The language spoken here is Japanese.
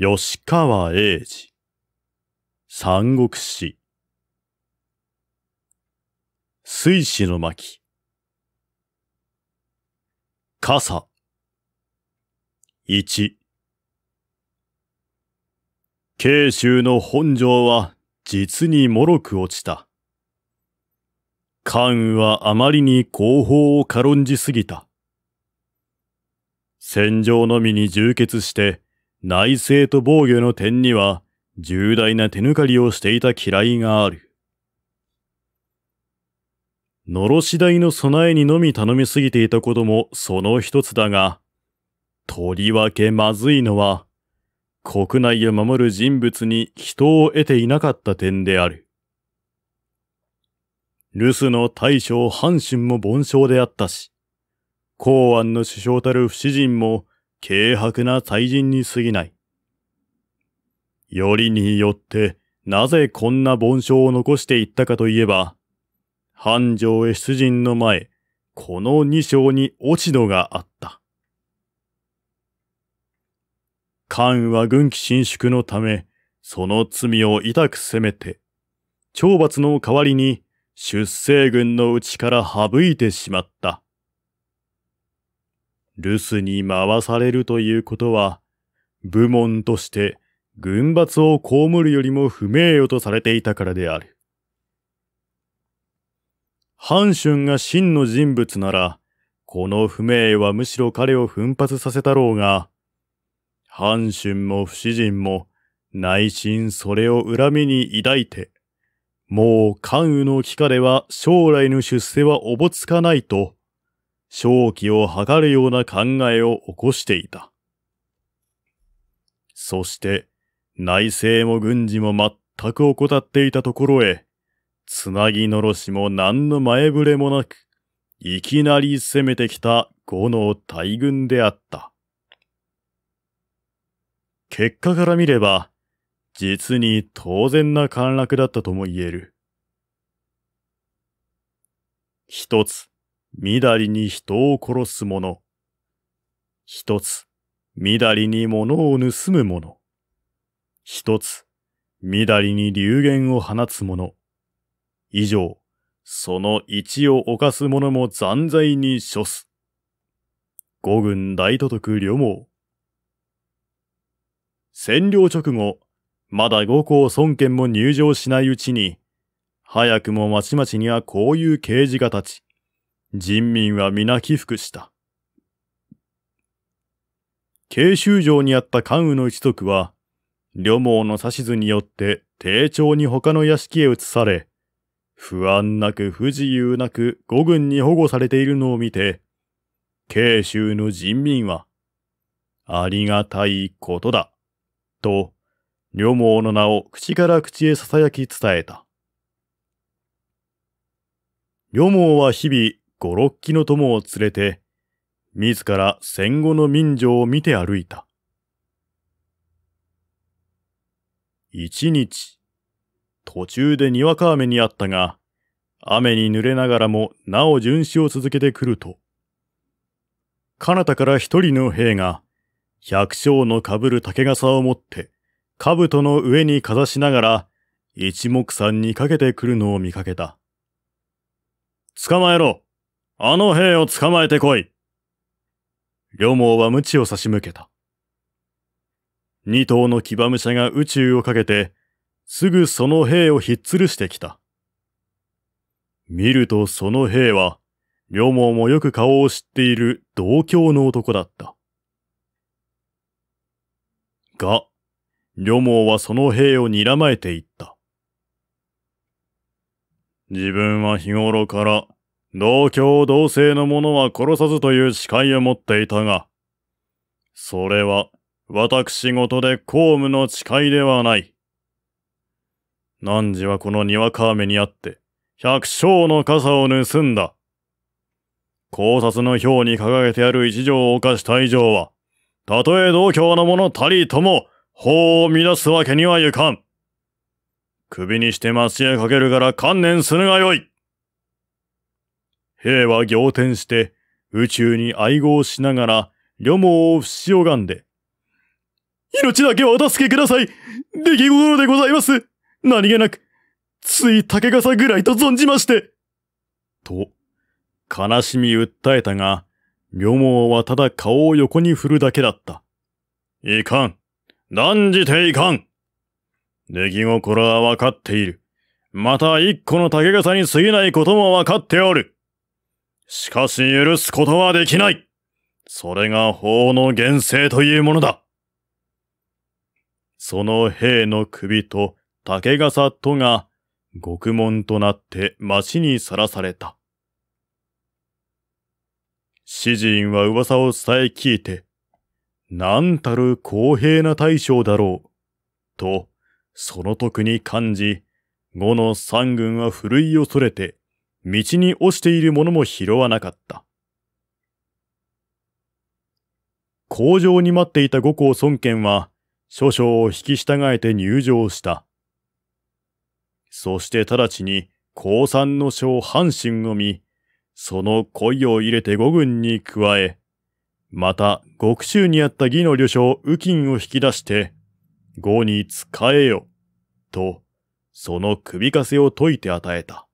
吉川英治三国志水死の巻傘一慶州の本城は実に脆く落ちた。関羽はあまりに後方を軽んじすぎた。戦場のみに充血して、内政と防御の点には重大な手抜かりをしていた嫌いがある。のろし台の備えにのみ頼みすぎていたこともその一つだが、とりわけまずいのは、国内を守る人物に人を得ていなかった点である。留守の大将阪神も凡将であったし、公安の首相たる不死人も軽薄な祭人に過ぎない。よりによって、なぜこんな盆章を残していったかといえば、繁盛へ出陣の前、この二章に落ち度があった。漢は軍機伸縮のため、その罪を痛く責めて、懲罰の代わりに出征軍のうちから省いてしまった。留守に回されるということは、部門として軍閥を被るよりも不名誉とされていたからである。藩春が真の人物なら、この不名誉はむしろ彼を奮発させたろうが、藩春も不死人も内心それを恨みに抱いて、もう関羽の木からは将来の出世はおぼつかないと、正気を図るような考えを起こしていた。そして、内政も軍事も全く怠っていたところへ、つなぎのろしも何の前触れもなく、いきなり攻めてきた五の大軍であった。結果から見れば、実に当然な陥落だったとも言える。一つ、みだりに人を殺す者。一つ、みだりに物を盗む者。一つ、みだりに流言を放つ者。以上、その一を犯す者も残罪に処す。五軍大都督旅毛。占領直後、まだ五校孫権も入場しないうちに、早くもまちまちにはこういう刑事が立ち、人民は皆起伏した。慶州城にあった関羽の一族は、旅網の指図によって丁重に他の屋敷へ移され、不安なく不自由なく五軍に保護されているのを見て、慶州の人民は、ありがたいことだ、と、旅網の名を口から口へ囁き伝えた。旅網は日々、五六機の友を連れて、自ら戦後の民情を見て歩いた。一日、途中でにわか雨にあったが、雨に濡れながらもなお巡視を続けてくると、彼方から一人の兵が、百姓のかぶる竹笠を持って、兜の上にかざしながら、一目散にかけてくるのを見かけた。捕まえろあの兵を捕まえてこい。両毛は無知を差し向けた。二頭の騎馬武者が宇宙をかけて、すぐその兵をひっつるしてきた。見るとその兵は、両毛もよく顔を知っている同郷の男だった。が、両毛はその兵を睨まえていった。自分は日頃から同郷同姓の者は殺さずという誓いを持っていたが、それは私事で公務の誓いではない。汝はこのにわか雨にあって、百姓の傘を盗んだ。考察の表に掲げてある一条を犯した以上は、たとえ同郷の者たりとも、法を乱すわけにはいかん。首にして町へかけるから観念するがよい。兵は仰天して、宇宙に愛護をしながら、旅網を伏し拝んで、命だけはお助けください出来心でございます何気なく、つい竹笠ぐらいと存じまして。と、悲しみ訴えたが、旅網はただ顔を横に振るだけだった。いかん。断じていかん。出来心はわかっている。また一個の竹笠に過ぎないこともわかっておる。しかし許すことはできないそれが法の厳正というものだその兵の首と竹笠とが獄門となって町にさらされた。詩人は噂を伝え聞いて、何たる公平な大将だろう、と、その徳に感じ、後の三軍は古い恐れて、道に落ちているものも拾わなかった。工場に待っていた五校孫権は、少々を引き従えて入場した。そして直ちに、高三の将半身を見、その恋を入れて五軍に加え、また、極州にあった義の旅将右金を引き出して、五に使えよ、と、その首かせを解いて与えた。